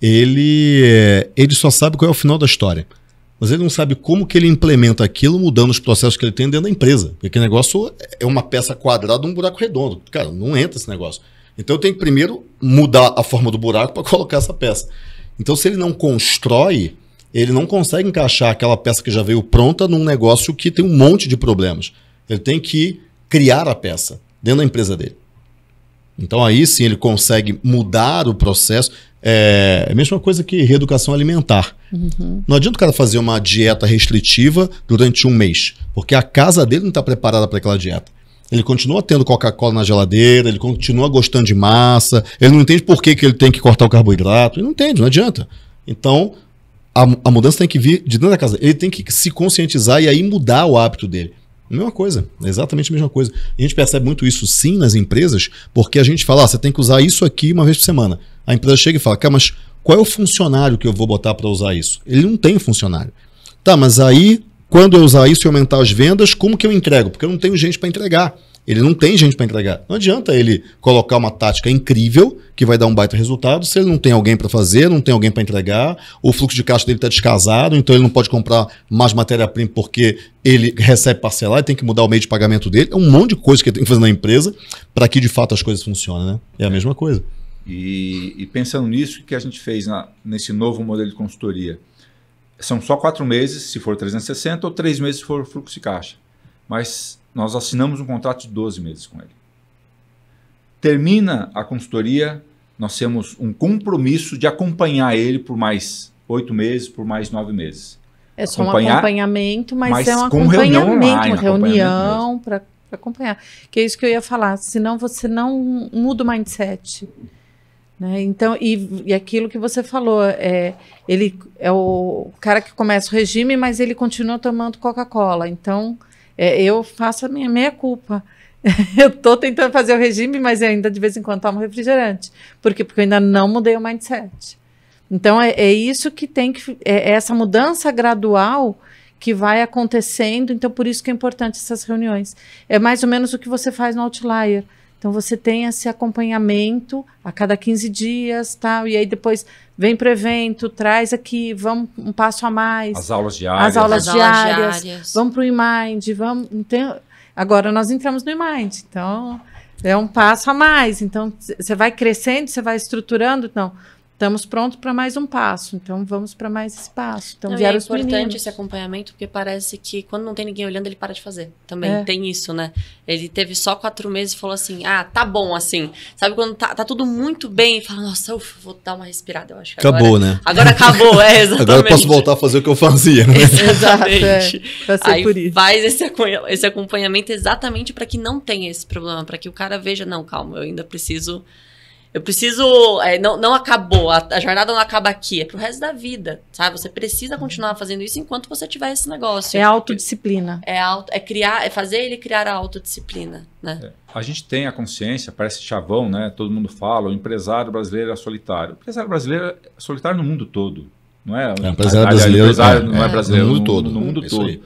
ele, é, ele só sabe qual é o final da história. Mas ele não sabe como que ele implementa aquilo mudando os processos que ele tem dentro da empresa. Porque o negócio é uma peça quadrada, um buraco redondo. Cara, não entra esse negócio. Então eu tenho que primeiro mudar a forma do buraco para colocar essa peça. Então, se ele não constrói, ele não consegue encaixar aquela peça que já veio pronta num negócio que tem um monte de problemas. Ele tem que criar a peça dentro da empresa dele. Então aí sim ele consegue mudar o processo. É, é a mesma coisa que reeducação alimentar. Uhum. Não adianta o cara fazer uma dieta restritiva durante um mês, porque a casa dele não está preparada para aquela dieta ele continua tendo Coca-Cola na geladeira, ele continua gostando de massa, ele não entende por que, que ele tem que cortar o carboidrato, ele não entende, não adianta. Então, a, a mudança tem que vir de dentro da casa. Ele tem que se conscientizar e aí mudar o hábito dele. Mesma coisa, exatamente a mesma coisa. A gente percebe muito isso sim nas empresas, porque a gente fala, ah, você tem que usar isso aqui uma vez por semana. A empresa chega e fala, cara, mas qual é o funcionário que eu vou botar para usar isso? Ele não tem funcionário. Tá, mas aí quando eu usar isso e aumentar as vendas, como que eu entrego? Porque eu não tenho gente para entregar. Ele não tem gente para entregar. Não adianta ele colocar uma tática incrível que vai dar um baita resultado se ele não tem alguém para fazer, não tem alguém para entregar, o fluxo de caixa dele está descasado, então ele não pode comprar mais matéria-prima porque ele recebe parcelar e tem que mudar o meio de pagamento dele. É um monte de coisa que ele tem que fazer na empresa para que de fato as coisas funcionem. Né? É a mesma coisa. E, e pensando nisso, o que a gente fez na, nesse novo modelo de consultoria? são só quatro meses, se for 360, ou três meses se for fluxo de caixa. Mas nós assinamos um contrato de 12 meses com ele. Termina a consultoria, nós temos um compromisso de acompanhar ele por mais oito meses, por mais nove meses. É só acompanhar, um acompanhamento, mas, mas é um acompanhamento, reunião online, reunião para acompanhar. Que é isso que eu ia falar. Senão você não muda o mindset. Né? Então, e, e aquilo que você falou, é, ele é o cara que começa o regime, mas ele continua tomando Coca-Cola. Então, é, eu faço a minha meia-culpa. eu estou tentando fazer o regime, mas ainda de vez em quando tomo refrigerante. Por quê? Porque eu ainda não mudei o mindset. Então, é, é isso que tem que. É, é essa mudança gradual que vai acontecendo. Então, por isso que é importante essas reuniões. É mais ou menos o que você faz no Outlier. Então você tem esse acompanhamento a cada 15 dias, tal, e aí depois vem para o evento, traz aqui, vamos um passo a mais. As aulas diárias. As aulas, As diárias, aulas diárias. Vamos para o Imind, vamos. agora nós entramos no Imind, então é um passo a mais. Então você vai crescendo, você vai estruturando, então estamos prontos para mais um passo, então vamos para mais espaço. Então, não, é vieram é importante meninos. esse acompanhamento, porque parece que quando não tem ninguém olhando, ele para de fazer. Também é. tem isso, né? Ele teve só quatro meses e falou assim: ah, tá bom assim. Sabe quando tá, tá tudo muito bem e fala, nossa, ufa, vou dar uma respirada, eu acho. acabou, agora, né? Agora acabou, é, exatamente. agora eu posso voltar a fazer o que eu fazia, né? exatamente. É, Aí por isso. faz esse, esse acompanhamento exatamente para que não tenha esse problema, para que o cara veja, não, calma, eu ainda preciso eu preciso. É, não, não acabou, a, a, jornada não acaba aqui, é pro resto da vida, sabe? Você precisa continuar fazendo isso enquanto você tiver esse negócio. É autodisciplina. É, auto, é criar, é fazer ele criar a autodisciplina, né? É. A gente tem a consciência, parece chavão, né? Todo mundo fala, o empresário brasileiro é solitário. O empresário brasileiro é solitário no mundo todo. Não é? é empresário brasileiro. É é, empresário não é, é brasileiro. No mundo todo. No, mundo todo. Aí.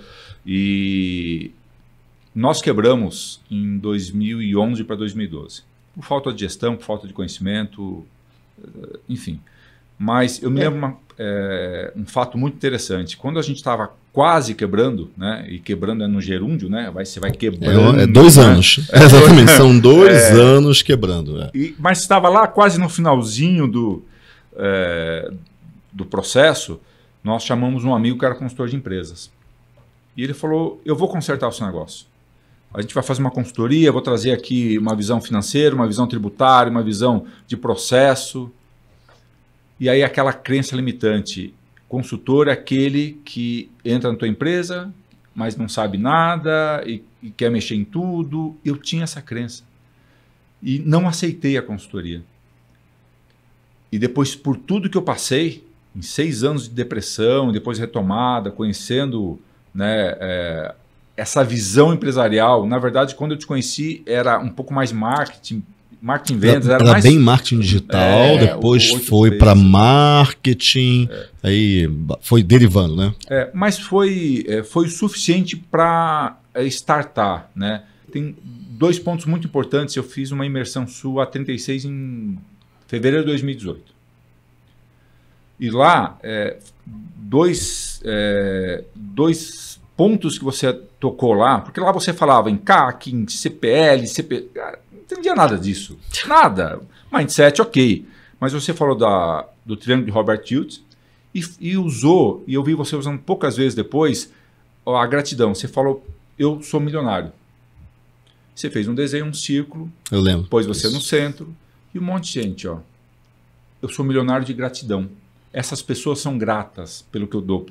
E nós quebramos em 2011 para 2012 por falta de gestão, por falta de conhecimento, eh, enfim. Mas eu me é. lembro uma, é, um fato muito interessante. Quando a gente estava quase quebrando, né? E quebrando é no gerúndio, né? Vai, você vai quebrando. É, é dois né? anos. É, exatamente. São é. dois anos quebrando. É. E, mas estava lá quase no finalzinho do, eh, do processo. Nós chamamos um amigo que era consultor de empresas. E ele falou: Eu vou consertar o seu negócio. A gente vai fazer uma consultoria, vou trazer aqui uma visão financeira, uma visão tributária, uma visão de processo. E aí aquela crença limitante. Consultor é aquele que entra na tua empresa, mas não sabe nada e, e quer mexer em tudo. Eu tinha essa crença. E não aceitei a consultoria. E depois, por tudo que eu passei, em seis anos de depressão, depois retomada, conhecendo né, é, essa visão empresarial, na verdade, quando eu te conheci, era um pouco mais marketing, marketing vendas. Era, era mais... bem marketing digital, é, depois foi para marketing, é. aí foi derivando, né? É, mas foi, é, foi suficiente para é, startar, né? Tem dois pontos muito importantes. Eu fiz uma imersão sua a 36 em fevereiro de 2018. E lá, é, dois, dois pontos que você tocou lá, porque lá você falava em CAC, em CPL, CP... Ah, não entendia nada disso. Nada. Mindset, ok. Mas você falou da, do triângulo de Robert Hughes e, e usou, e eu vi você usando poucas vezes depois, a gratidão. Você falou, eu sou milionário. Você fez um desenho, um círculo. Eu lembro. Pôs você Isso. no centro. E um monte de gente, ó. Eu sou milionário de gratidão. Essas pessoas são gratas pelo que eu dou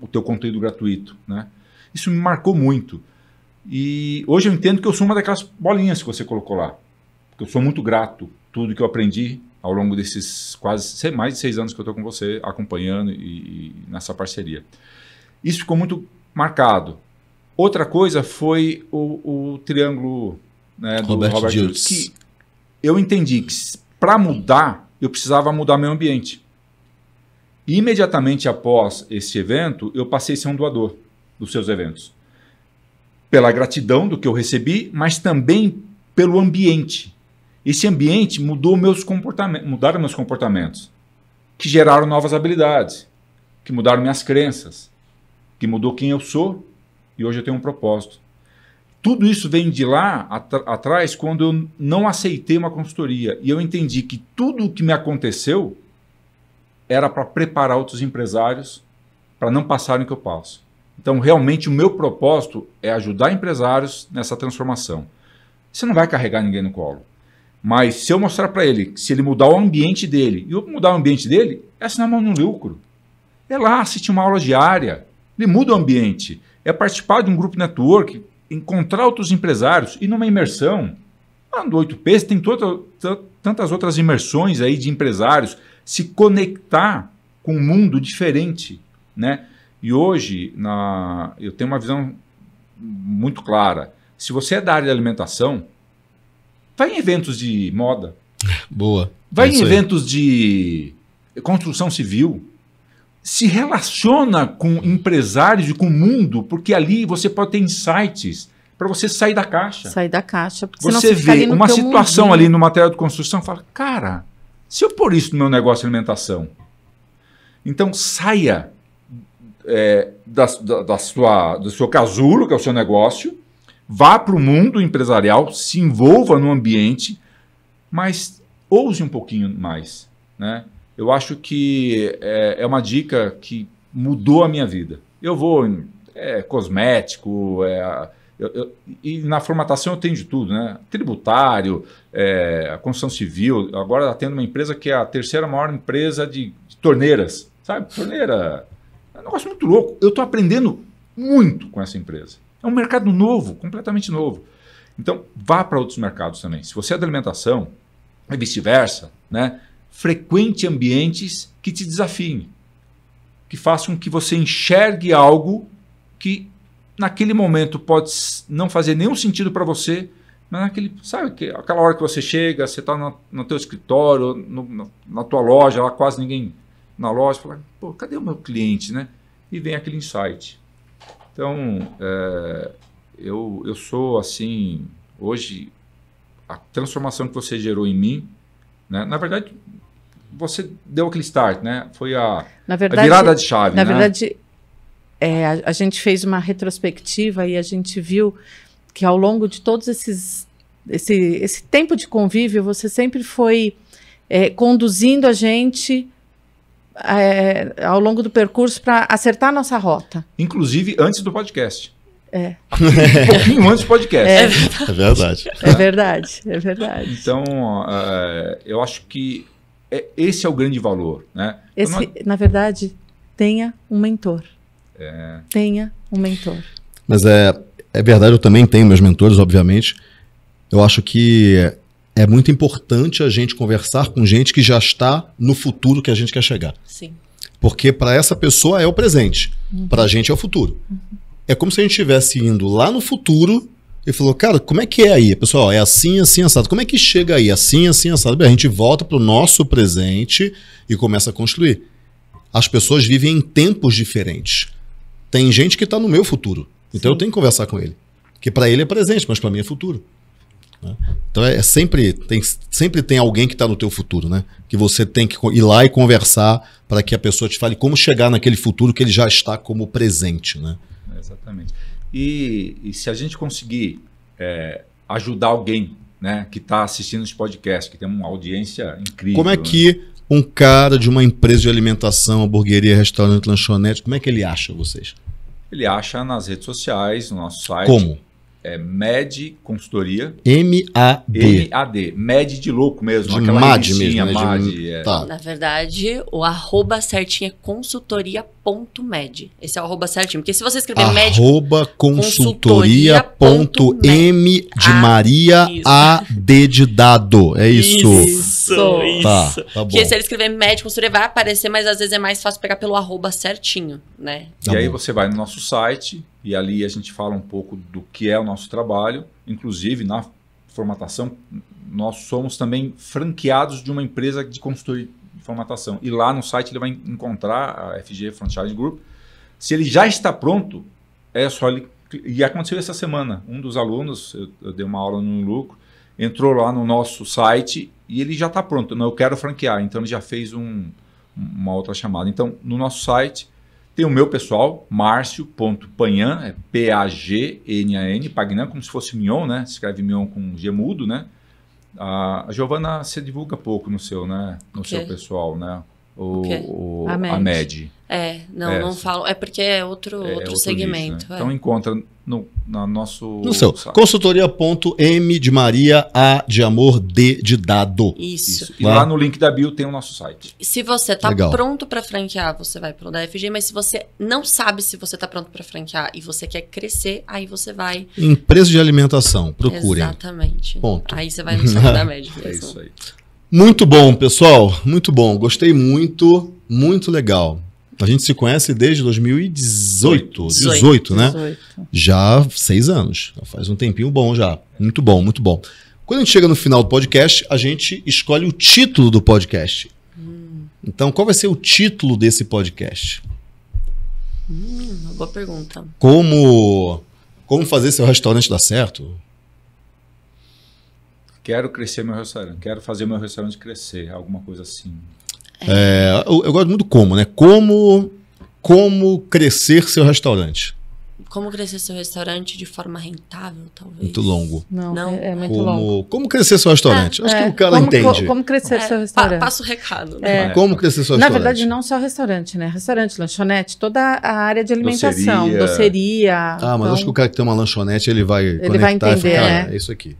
o teu conteúdo gratuito, né? Isso me marcou muito. E hoje eu entendo que eu sou uma daquelas bolinhas que você colocou lá. Porque eu sou muito grato tudo que eu aprendi ao longo desses quase mais de seis anos que eu estou com você acompanhando e, e, nessa parceria. Isso ficou muito marcado. Outra coisa foi o, o triângulo né, do Robert, Robert Jutes. eu entendi que para mudar eu precisava mudar meu ambiente. Imediatamente após este evento, eu passei a ser um doador dos seus eventos. Pela gratidão do que eu recebi, mas também pelo ambiente. Esse ambiente mudou meus comportamentos, mudaram meus comportamentos, que geraram novas habilidades, que mudaram minhas crenças, que mudou quem eu sou e hoje eu tenho um propósito. Tudo isso vem de lá at atrás quando eu não aceitei uma consultoria e eu entendi que tudo o que me aconteceu era para preparar outros empresários para não passarem o que eu passo. Então, realmente, o meu propósito é ajudar empresários nessa transformação. Você não vai carregar ninguém no colo. Mas se eu mostrar para ele, se ele mudar o ambiente dele, e eu mudar o ambiente dele, é assinar mão no lucro. É lá, assistir uma aula diária. Ele muda o ambiente. É participar de um grupo network, encontrar outros empresários e numa imersão. Ah, do 8P tem tantas outras imersões aí de empresários se conectar com um mundo diferente, né? E hoje na, eu tenho uma visão muito clara. Se você é da área de alimentação, vai em eventos de moda. Boa. Vai é em eventos aí. de construção civil. Se relaciona com empresários e com o mundo, porque ali você pode ter insights para você sair da caixa. Sair da caixa. porque você vê uma situação mundinho. ali no material de construção e fala, cara, se eu pôr isso no meu negócio de alimentação, então saia é, da, da, da, sua, do seu casulo, que é o seu negócio, vá para o mundo empresarial, se envolva no ambiente, mas ouse um pouquinho mais. Né? Eu acho que é, é uma dica que mudou a minha vida. Eu vou em é, cosmético, é, eu, eu, e na formatação eu tenho de tudo, né? Tributário, é, a construção civil. Agora ela tendo uma empresa que é a terceira maior empresa de, de torneiras, sabe? Torneira. É um negócio muito louco. Eu estou aprendendo muito com essa empresa. É um mercado novo, completamente novo. Então, vá para outros mercados também. Se você é da alimentação, e é vice-versa, né? frequente ambientes que te desafiem, que façam que você enxergue algo que naquele momento pode não fazer nenhum sentido para você, mas naquele, sabe, que, aquela hora que você chega, você está no, no teu escritório, no, no, na tua loja, lá quase ninguém na loja, fala, pô, cadê o meu cliente, né? E vem aquele insight. Então, é, eu, eu sou assim, hoje, a transformação que você gerou em mim, né? na verdade, você deu aquele start, né? Foi a, verdade, a virada de chave, Na né? verdade, é, a, a, gente fez uma retrospectiva e a gente viu que ao longo de todos esses esse, esse tempo de convívio você sempre foi é, conduzindo a gente é, ao longo do percurso para acertar a nossa rota. Inclusive antes do podcast. É. Um pouquinho antes do podcast. É, é verdade. É verdade, é verdade. Então, uh, eu acho que é, esse é o grande valor. Né? Esse, então, nós... Na verdade, tenha um mentor. É... Tenha um mentor. Mas é, é verdade, eu também tenho meus mentores, obviamente. Eu acho que é muito importante a gente conversar com gente que já está no futuro que a gente quer chegar. Sim. Porque para essa pessoa é o presente, uhum. para a gente é o futuro. Uhum. É como se a gente estivesse indo lá no futuro e falou, cara, como é que é aí? Pessoal, é assim, assim, assado. Como é que chega aí? Assim, assim, assado. Bem, a gente volta para o nosso presente e começa a construir. As pessoas vivem em tempos diferentes. Tem gente que está no meu futuro. Então Sim. eu tenho que conversar com ele. Que para ele é presente, mas para mim é futuro. Né? Então é, é, sempre tem, sempre tem alguém que está no teu futuro, né? Que você tem que ir lá e conversar para que a pessoa te fale como chegar naquele futuro que ele já está como presente, né? Exatamente. E, e se a gente conseguir é, ajudar alguém né, que está assistindo esse podcast, que tem uma audiência incrível. Como é né? que um cara de uma empresa de alimentação, hamburgueria, restaurante, lanchonete, como é que ele acha vocês? Ele acha nas redes sociais, no nosso site. Como? É MED Consultoria. M-A-D. M-A-D. MED de louco mesmo. De aquela MAD mesmo. Né? MAD, de... é. tá. Na verdade, o arroba certinho é consultoria consultoria.med. Esse é o arroba certinho. Porque se você escrever arroba médico. Arroba consultoria. consultoria.m de ah, Maria isso. A Dedidado É isso. Isso, tá, Tá bom. Porque se ele escrever médico consultoria vai aparecer, mas às vezes é mais fácil pegar pelo arroba certinho, né? Tá e bom. aí você vai no nosso site e ali a gente fala um pouco do que é o nosso trabalho, inclusive na formatação nós somos também franqueados de uma empresa de consultoria formatação. E lá no site ele vai encontrar a FG Franchise Group. Se ele já está pronto, é só ele. E aconteceu essa semana. Um dos alunos, eu, eu dei uma aula no lucro, entrou lá no nosso site e ele já está pronto. Não, eu quero franquear. Então ele já fez um, uma outra chamada. Então, no nosso site tem o meu pessoal, márcio.panhan, é P-A-G-N-A-N, Pagnan, como se fosse Mion, né? Escreve Mion com G mudo, né? A Giovana se divulga pouco no seu, né? No okay. seu pessoal, né? o, o, o a, MED. a, MED. É, não, é, não falo. É porque é outro, é, é outro, outro segmento. Nicho, né? É. Então encontra no, no nosso. No seu, consultoria.m de Maria, A de amor, D de dado. Isso. Isso. E lá. no link da bio tem o nosso site. Se você tá Legal. pronto para franquear, você vai pro DFG, mas se você não sabe se você tá pronto para franquear e você quer crescer, aí você vai. Empresa de alimentação, procurem. Exatamente. Ponto. Aí você vai no site da Med é isso aí. Muito bom, pessoal. Muito bom. Gostei muito. Muito legal. A gente se conhece desde 2018. 18, 18 né? 18. Já seis anos. Faz um tempinho bom já. Muito bom, muito bom. Quando a gente chega no final do podcast, a gente escolhe o título do podcast. Hum. Então, qual vai ser o título desse podcast? Hum, boa pergunta. Como, como fazer seu restaurante dar certo? quero crescer meu restaurante, quero fazer meu restaurante crescer, alguma coisa assim. É, eu, eu, gosto muito como, né? Como, como crescer seu restaurante como crescer seu restaurante de forma rentável, talvez. Muito longo. Não, Não. É, é, muito como, longo. Como crescer seu restaurante? É, Acho é. que o cara como, entende. Como crescer é, seu restaurante. passa o recado. Né? É. É. Como crescer seu Na restaurante. Na verdade, não só restaurante, né? Restaurante, lanchonete, toda a área de alimentação, doceria. doceria ah, mas então... acho que o cara que tem uma lanchonete, ele vai ele conectar vai entender, e ficar, né? é isso aqui.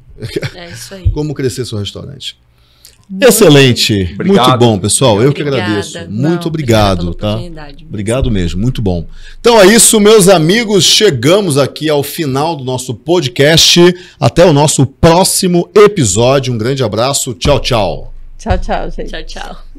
É isso aí. Como crescer seu restaurante. Excelente. Obrigado. Muito bom, pessoal. Eu Obrigada. que agradeço. Muito obrigado, tá? Obrigado mesmo, muito bom. Então é isso, meus amigos. Chegamos aqui ao final do nosso podcast. Até o nosso próximo episódio. Um grande abraço. Tchau, tchau. Tchau, tchau, gente. Tchau, tchau.